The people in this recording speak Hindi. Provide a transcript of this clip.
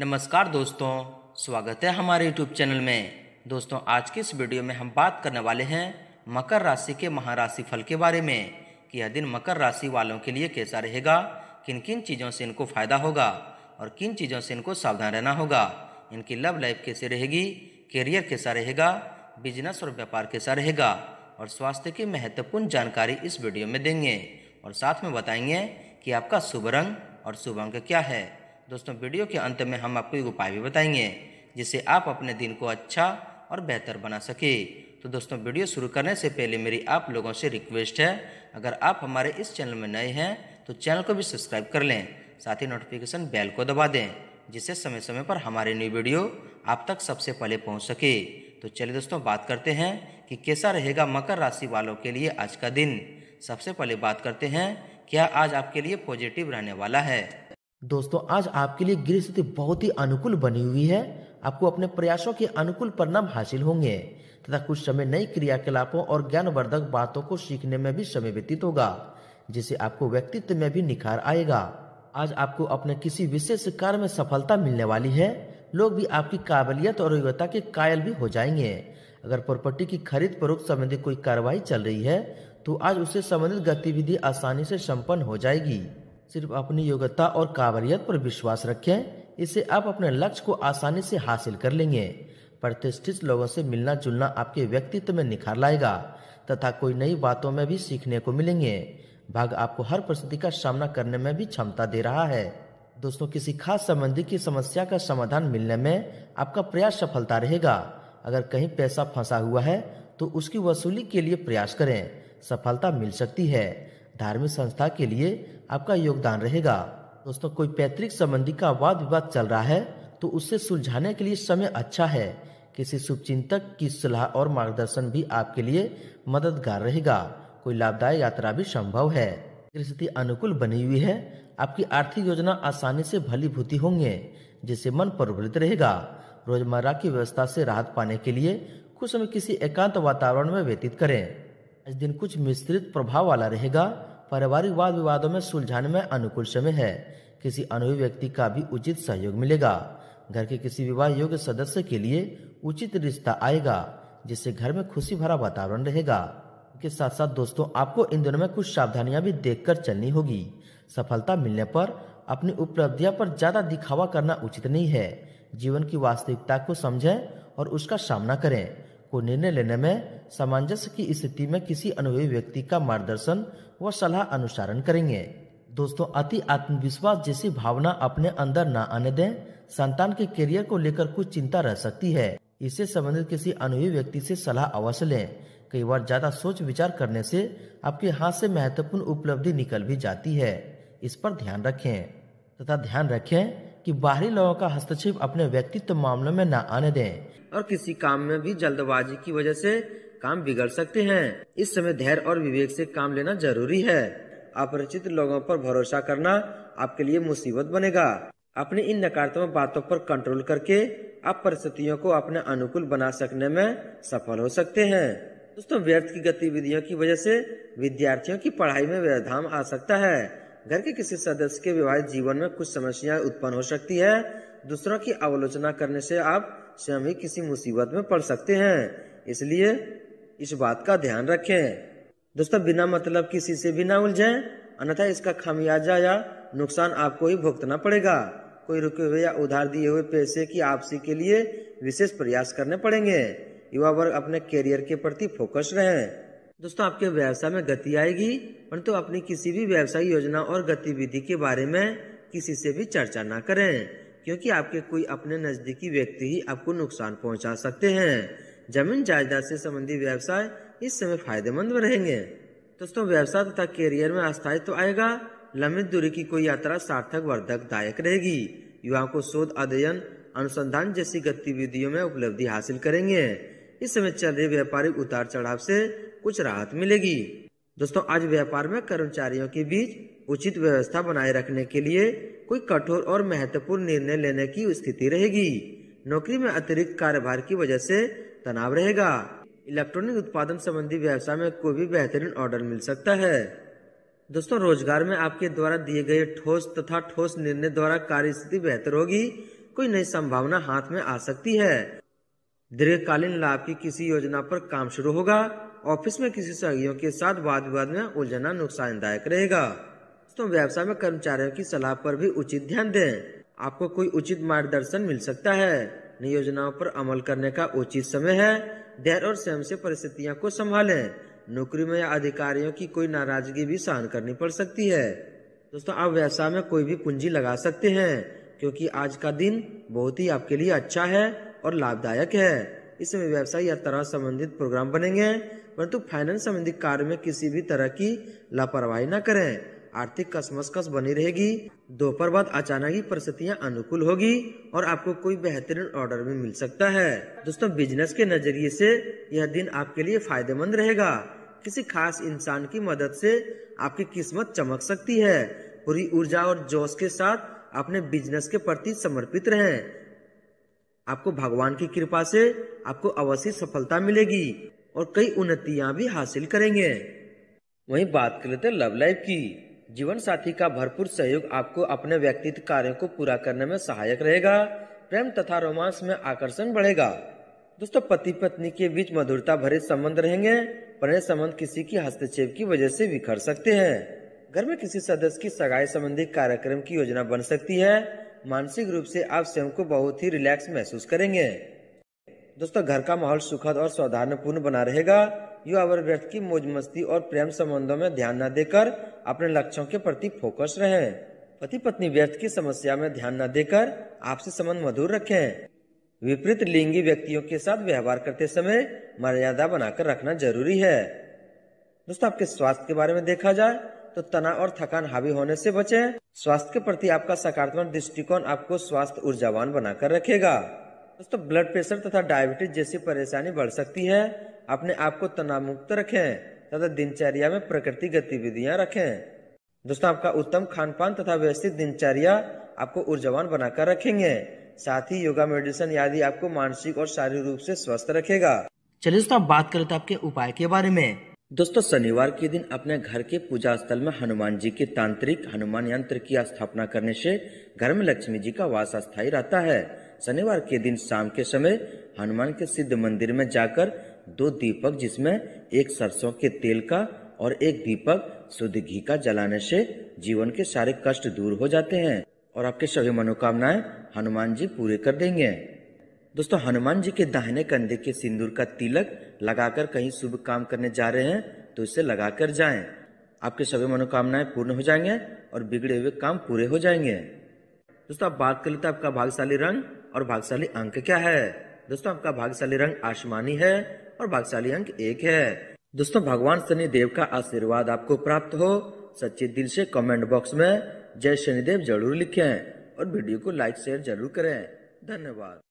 नमस्कार दोस्तों स्वागत है हमारे यूट्यूब चैनल में दोस्तों आज के इस वीडियो में हम बात करने वाले हैं मकर राशि के महाराशि फल के बारे में कि यह दिन मकर राशि वालों के लिए कैसा रहेगा किन किन चीज़ों से इनको फ़ायदा होगा और किन चीज़ों से इनको सावधान रहना होगा इनकी लव लाइफ कैसे रहेगी करियर कैसा रहेगा बिजनेस और व्यापार कैसा रहेगा और स्वास्थ्य की महत्वपूर्ण जानकारी इस वीडियो में देंगे और साथ में बताएंगे कि आपका शुभ रंग और शुभ अंक क्या है दोस्तों वीडियो के अंत में हम आपको एक उपाय भी बताएंगे जिससे आप अपने दिन को अच्छा और बेहतर बना सके तो दोस्तों वीडियो शुरू करने से पहले मेरी आप लोगों से रिक्वेस्ट है अगर आप हमारे इस चैनल में नए हैं तो चैनल को भी सब्सक्राइब कर लें साथ ही नोटिफिकेशन बेल को दबा दें जिससे समय समय पर हमारे न्यू वीडियो आप तक सबसे पहले पहुँच सके तो चलिए दोस्तों बात करते हैं कि कैसा रहेगा मकर राशि वालों के लिए आज का दिन सबसे पहले बात करते हैं क्या आज आपके लिए पॉजिटिव रहने वाला है दोस्तों आज आपके लिए गृह स्थिति बहुत ही अनुकूल बनी हुई है आपको अपने प्रयासों के अनुकूल परिणाम हासिल होंगे तथा कुछ समय नई क्रियाकलापों और ज्ञानवर्धक बातों को सीखने में भी समय व्यतीत होगा जिसे आपको व्यक्तित्व में भी निखार आएगा आज आपको अपने किसी विशेष कार्य में सफलता मिलने वाली है लोग भी आपकी काबिलियत और योग्यता के कायल भी हो जाएंगे अगर प्रॉपर्टी की खरीद फरोख्त संबंधी कोई कार्रवाई चल रही है तो आज उससे संबंधित गतिविधि आसानी से संपन्न हो जाएगी सिर्फ अपनी योग्यता और काबिलियत पर विश्वास रखें इससे आप अपने लक्ष्य को आसानी से हासिल कर लेंगे प्रतिष्ठित लोगों से मिलना जुलना आपके व्यक्तित्व में निखार लाएगा तथा कोई नई बातों में भी सीखने को मिलेंगे भाग आपको हर परिस्थिति का सामना करने में भी क्षमता दे रहा है दोस्तों किसी खास संबंधी की समस्या का समाधान मिलने में आपका प्रयास सफलता रहेगा अगर कहीं पैसा फंसा हुआ है तो उसकी वसूली के लिए प्रयास करें सफलता मिल सकती है धार्मिक संस्था के लिए आपका योगदान रहेगा दोस्तों कोई पैतृक संबंधी का वाद विवाद चल रहा है तो उससे सुलझाने के लिए समय अच्छा है किसी शुभचिंतक की सलाह और मार्गदर्शन भी आपके लिए मददगार रहेगा कोई लाभदायक यात्रा भी संभव है स्थिति अनुकूल बनी हुई है आपकी आर्थिक योजना आसानी से भली भूति होंगे जिससे मन प्रवृत्त रहेगा रोजमर्रा की व्यवस्था से राहत पाने के लिए कुछ समय किसी एकांत वातावरण में व्यतीत करें आज दिन कुछ मिश्रित प्रभाव वाला रहेगा पारिवारिक वाद विवादों में सुलझाने में अनुकूल समय है किसी अनुभवी व्यक्ति का भी उचित सहयोग मिलेगा घर के किसी विवाह योग्य सदस्य के लिए उचित रिश्ता आएगा जिससे घर में खुशी भरा वातावरण रहेगा के साथ साथ दोस्तों आपको इन दिनों में कुछ सावधानियां भी देखकर चलनी होगी सफलता मिलने पर अपनी उपलब्धियां पर ज्यादा दिखावा करना उचित नहीं है जीवन की वास्तविकता को समझें और उसका सामना करें को निर्णय लेने में सामंजस्य की स्थिति में किसी अनुभवी व्यक्ति का मार्गदर्शन व सलाह अनुसारण करेंगे दोस्तों अति आत्मविश्वास जैसी भावना अपने अंदर न आने दें संतान के करियर को लेकर कुछ चिंता रह सकती है इससे संबंधित किसी अनुभवी व्यक्ति से सलाह अवश्य लें कई बार ज्यादा सोच विचार करने से आपके हाथ से महत्वपूर्ण उपलब्धि निकल भी जाती है इस पर ध्यान रखें तथा ध्यान रखें कि बाहरी लोगों का हस्तक्षेप अपने व्यक्तित्व मामलों में न आने दें और किसी काम में भी जल्दबाजी की वजह से काम बिगड़ सकते हैं इस समय धैर्य और विवेक से काम लेना जरूरी है अपरिचित लोगों पर भरोसा करना आपके लिए मुसीबत बनेगा अपनी इन नकारात्मक बातों पर कंट्रोल करके आप परिस्थितियों को अपने अनुकूल बना सकने में सफल हो सकते हैं दोस्तों व्यर्थ की गतिविधियों की वजह से विद्यार्थियों की पढ़ाई में व्यवधान आ सकता है घर के किसी सदस्य के विवाहित जीवन में कुछ समस्याएं उत्पन्न हो सकती है दूसरों की आलोचना करने से आप स्वयं ही किसी मुसीबत में पड़ सकते हैं इसलिए इस बात का ध्यान रखें दोस्तों बिना मतलब किसी से भी ना उलझे अन्यथा इसका खामियाजा या नुकसान आपको ही भुगतना पड़ेगा कोई रुके हुए या उधार दिए हुए पैसे की आपसी के लिए विशेष प्रयास करने पड़ेंगे युवा वर्ग अपने करियर के प्रति फोकस रहे दोस्तों आपके व्यवसाय में गति आएगी परंतु अपनी किसी भी व्यवसाय योजना और गतिविधि के बारे में किसी से भी चर्चा ना करें क्योंकि आपके कोई अपने नज़दीकी व्यक्ति ही आपको नुकसान पहुंचा सकते हैं जमीन जायदाद से संबंधी व्यवसाय इस समय फायदेमंद रहेंगे दोस्तों व्यवसाय तथा करियर में अस्थायित्व तो आएगा लंबी दूरी की कोई यात्रा सार्थक वर्धक दायक रहेगी युवाओं को शोध अध्ययन अनुसंधान जैसी गतिविधियों में उपलब्धि हासिल करेंगे इस समय चल रहे व्यापारिक उतार चढ़ाव से कुछ राहत मिलेगी दोस्तों आज व्यापार में कर्मचारियों के बीच उचित व्यवस्था बनाए रखने के लिए कोई कठोर और महत्वपूर्ण निर्णय लेने की स्थिति रहेगी नौकरी में अतिरिक्त कार्यभार की वजह से तनाव रहेगा इलेक्ट्रॉनिक उत्पादन संबंधी व्यवसाय में कोई भी बेहतरीन ऑर्डर मिल सकता है दोस्तों रोजगार में आपके द्वारा दिए गए ठोस तथा ठोस निर्णय द्वारा कार्य स्थिति बेहतर होगी कोई नई संभावना हाथ में आ सकती है दीर्घकालीन लाभ की किसी योजना पर काम शुरू होगा ऑफिस में किसी सहयोगियों के साथ वाद विवाद में उलझना नुकसानदायक रहेगा तो व्यवसाय में कर्मचारियों की सलाह पर भी उचित ध्यान दें आपको कोई उचित मार्गदर्शन मिल सकता है नई योजनाओं पर अमल करने का उचित समय है धैर्य और स्वयं से परिस्थितियों को संभालें नौकरी में या अधिकारियों की कोई नाराजगी भी सहन करनी पड़ सकती है दोस्तों आप व्यवसाय में कोई भी पूंजी लगा सकते हैं क्योंकि आज का दिन बहुत ही आपके लिए अच्छा है और लाभदायक है इसमें व्यवसाय या तरह संबंधित प्रोग्राम बनेंगे परंतु फाइनेंस संबंधी कार्य में किसी भी तरह की लापरवाही न करें आर्थिक कसमसकस बनी रहेगी दोपहर बाद अचानक ही परिस्थितियाँ अनुकूल होगी और आपको कोई बेहतरीन ऑर्डर भी मिल सकता है दोस्तों बिजनेस के नजरिए से यह दिन आपके लिए फायदेमंद रहेगा किसी खास इंसान की मदद से आपकी किस्मत चमक सकती है पूरी ऊर्जा और जोश के साथ अपने बिजनेस के प्रति समर्पित रहें आपको भगवान की कृपा से आपको अवश्य सफलता मिलेगी और कई उन्नतियां भी हासिल करेंगे वहीं बात कर लेते तो लव लाइफ की जीवन साथी का भरपूर सहयोग आपको अपने व्यक्तित्व कार्यों को पूरा करने में सहायक रहेगा प्रेम तथा रोमांस में आकर्षण बढ़ेगा दोस्तों पति पत्नी के बीच मधुरता भरे संबंध रहेंगे पर यह संबंध किसी की हस्तक्षेप की वजह से बिखर सकते हैं घर में किसी सदस्य की सगाई संबंधी कार्यक्रम की योजना बन सकती है मानसिक रूप से आप स्वयं को बहुत ही रिलैक्स महसूस करेंगे दोस्तों घर का माहौल सुखद और पूर्ण बना रहेगा युवा वर्ग व्यक्ति की मौज मस्ती और प्रेम संबंधों में ध्यान न देकर अपने लक्ष्यों के प्रति फोकस रहे पति पत्नी व्यर्थ की समस्या में ध्यान न देकर आपसे संबंध मधुर रखें विपरीत लिंगी व्यक्तियों के साथ व्यवहार करते समय मर्यादा बनाकर रखना जरूरी है दोस्तों आपके स्वास्थ्य के बारे में देखा जाए तो तनाव और थकान हावी होने से बचें स्वास्थ्य के प्रति आपका सकारात्मक दृष्टिकोण आपको स्वास्थ्य ऊर्जावान बनाकर रखेगा दोस्तों ब्लड प्रेशर तथा डायबिटीज जैसी परेशानी बढ़ सकती है अपने आप को तनाव मुक्त रखें तथा दिनचर्या में प्रकृति गतिविधियां रखें दोस्तों आपका उत्तम खान पान तथा व्यवस्थित दिनचर्या आपको ऊर्जावान बनाकर रखेंगे साथ ही योगा मेडिटेशन आदि आपको मानसिक और शारीरिक रूप से स्वस्थ रखेगा चलिए दोस्तों बात करें तो आपके उपाय के बारे में दोस्तों शनिवार के दिन अपने घर के पूजा स्थल में हनुमान जी के तांत्रिक हनुमान यंत्र की स्थापना करने से घर में लक्ष्मी जी का वास स्थायी रहता है शनिवार के दिन शाम के समय हनुमान के सिद्ध मंदिर में जाकर दो दीपक जिसमें एक सरसों के तेल का और एक दीपक शुद्ध घी का जलाने से जीवन के सारे कष्ट दूर हो जाते हैं और आपके सभी मनोकामनाएं हनुमान जी पूरे कर देंगे दोस्तों हनुमान जी के दाहिने कंधे के सिंदूर का तिलक लगाकर कहीं शुभ काम करने जा रहे हैं तो इसे लगाकर जाएं आपके सभी मनोकामनाएं पूर्ण हो जाएंगे और बिगड़े हुए काम पूरे हो जाएंगे दोस्तों आप बात कर लेते आपका भाग्यशाली रंग और भागशाली अंक क्या है दोस्तों आपका भागशाली रंग आसमानी है और भागशाली अंक एक है दोस्तों भगवान शनिदेव का आशीर्वाद आपको प्राप्त हो सच्चे दिल से कमेंट बॉक्स में जय शनिदेव जरूर लिखें और वीडियो को लाइक शेयर जरूर करें धन्यवाद